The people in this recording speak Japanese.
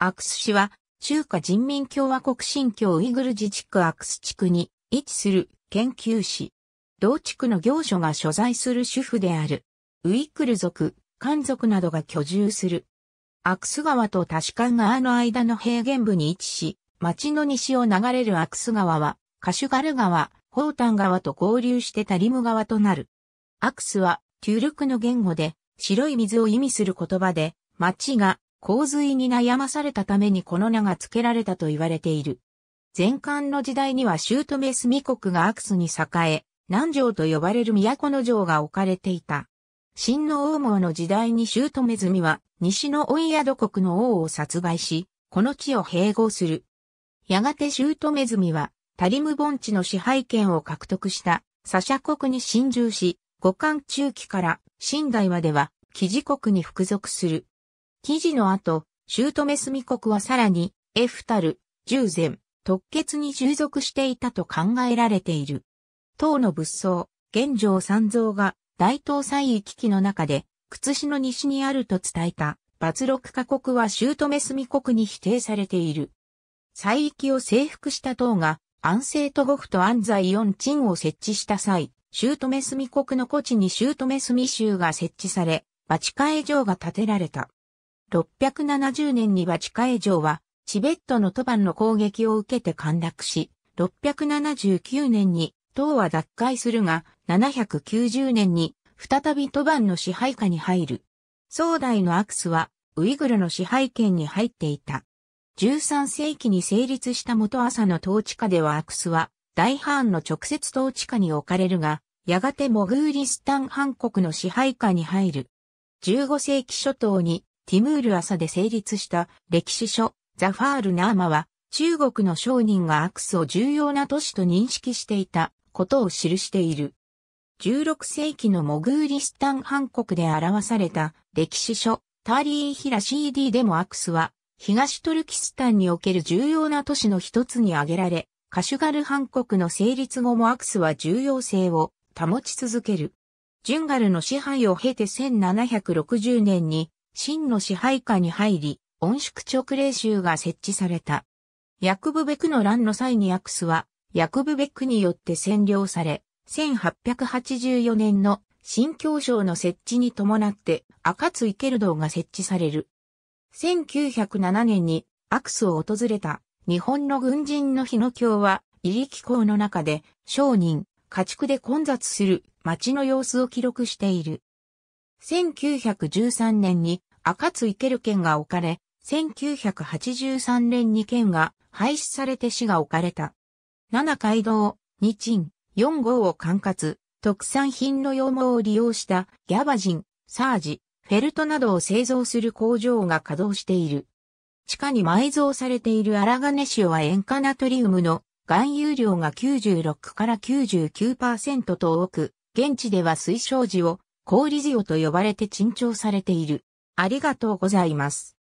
アクス市は、中華人民共和国新疆ウイグル自治区アクス地区に位置する研究市。同地区の行所が所在する主婦である。ウイクル族、漢族などが居住する。アクス川とタシカン川の間の平原部に位置し、町の西を流れるアクス川は、カシュガル川、ホータン川と合流してタリム川となる。アクスは、ト力ルクの言語で、白い水を意味する言葉で、町が洪水に悩まされたためにこの名が付けられたと言われている。前漢の時代には姑住国がアクスに栄え、南城と呼ばれる都の城が置かれていた。新の王毛の時代に姑住は西の御宿国の王を殺害し、この地を併合する。やがて姑住はタリム盆地の支配権を獲得したサシャ国に侵入し、五漢中期から新大和では記事国に服属する。記事の後、シュートメスミ国はさらに、エフタル、従前、特決に従属していたと考えられている。党の仏像、玄奘三蔵が大東西域機の中で、靴子の西にあると伝えた、罰六カ国はシュートメスミ国に否定されている。西域を征服した党が、安政都国と安西四鎮を設置した際、シュートメスミ国の古地にシュートメスミ州が設置され、バチカエ城が建てられた。670年には地下城は、チベットのトバンの攻撃を受けて陥落し、679年に唐は脱会するが、790年に再びトバンの支配下に入る。壮大のアクスはウイグルの支配権に入っていた。13世紀に成立した元朝の統治下ではアクスは大ハーンの直接統治下に置かれるが、やがてモグーリスタン半国の支配下に入る。15世紀初頭にティムール朝で成立した歴史書、ザファール・ナーマは、中国の商人がアクスを重要な都市と認識していたことを記している。16世紀のモグーリスタン半国で表された歴史書、タリー・ヒラ CD でもアクスは、東トルキスタンにおける重要な都市の一つに挙げられ、カシュガル半国の成立後もアクスは重要性を保ち続ける。ジュンガルの支配を経て1760年に真の支配下に入り、温宿直令州が設置された。ヤクブベクの乱の際にアクスは、ヤクブベクによって占領され、1884年の新教省の設置に伴って、赤津イケルドが設置される。1907年にアクスを訪れた日本の軍人の日野教は、入り気候の中で商人、家畜で混雑する街の様子を記録している。1913年に赤津池る県が置かれ、1983年に県が廃止されて市が置かれた。七街道、二鎮、四号を管轄、特産品の羊毛を利用したギャバジン、サージ、フェルトなどを製造する工場が稼働している。地下に埋蔵されている荒金塩は塩化ナトリウムの含有量が96から99%と多く、現地では推奨時を氷塩と呼ばれて珍重されている。ありがとうございます。